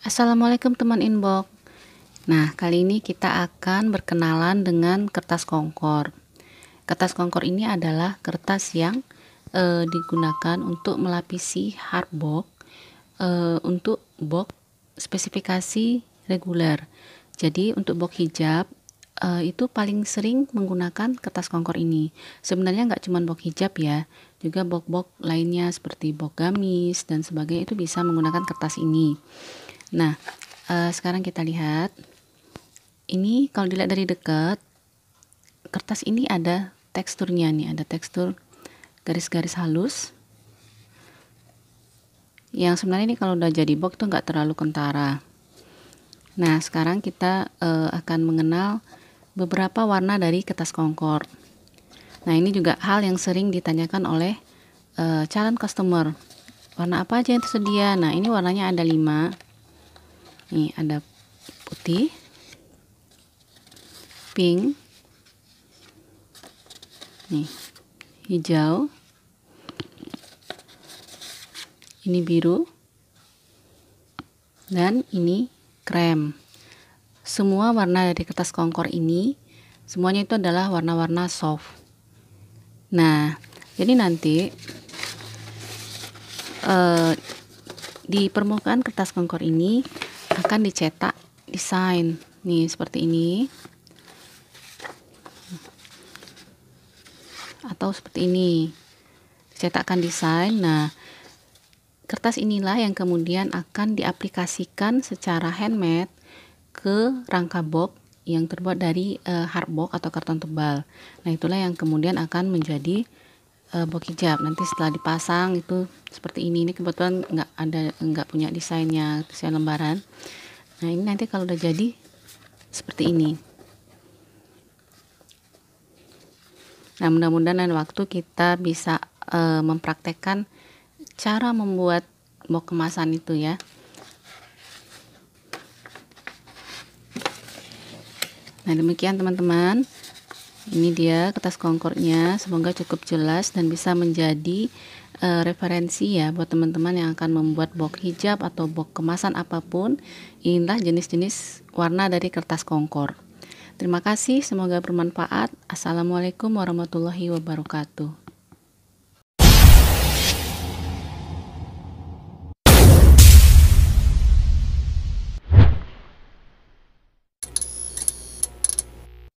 Assalamualaikum teman inbox Nah kali ini kita akan berkenalan dengan kertas kongkor Kertas kongkor ini adalah kertas yang e, digunakan untuk melapisi hardbox e, eh, Untuk box spesifikasi reguler Jadi untuk box hijab e, itu paling sering menggunakan kertas kongkor ini Sebenarnya nggak cuma box hijab ya juga box-box lainnya seperti box gamis dan sebagainya itu bisa menggunakan kertas ini Nah, uh, sekarang kita lihat. Ini kalau dilihat dari dekat, kertas ini ada teksturnya nih, ada tekstur garis-garis halus. Yang sebenarnya ini kalau udah jadi box tuh nggak terlalu kentara. Nah, sekarang kita uh, akan mengenal beberapa warna dari kertas kongkor. Nah, ini juga hal yang sering ditanyakan oleh uh, calon customer. Warna apa aja yang tersedia? Nah, ini warnanya ada 5 ini ada putih pink nih hijau ini biru dan ini krem semua warna dari kertas kongkor ini semuanya itu adalah warna-warna soft nah jadi nanti uh, di permukaan kertas kongkor ini akan dicetak desain nih seperti ini atau seperti ini dicetakkan desain nah kertas inilah yang kemudian akan diaplikasikan secara handmade ke rangka box yang terbuat dari eh, hardbox atau karton tebal nah itulah yang kemudian akan menjadi uh, eh, bokijab nanti setelah dipasang itu seperti ini ini kebetulan nggak ada nggak punya desainnya desain lembaran nah ini nanti kalau udah jadi seperti ini nah mudah-mudahan lain waktu kita bisa uh, mempraktekkan cara membuat bok kemasan itu ya nah demikian teman-teman ini dia kertas kongkornya semoga cukup jelas dan bisa menjadi e, referensi ya buat teman-teman yang akan membuat box hijab atau box kemasan apapun inilah jenis-jenis warna dari kertas kongkor terima kasih semoga bermanfaat assalamualaikum warahmatullahi wabarakatuh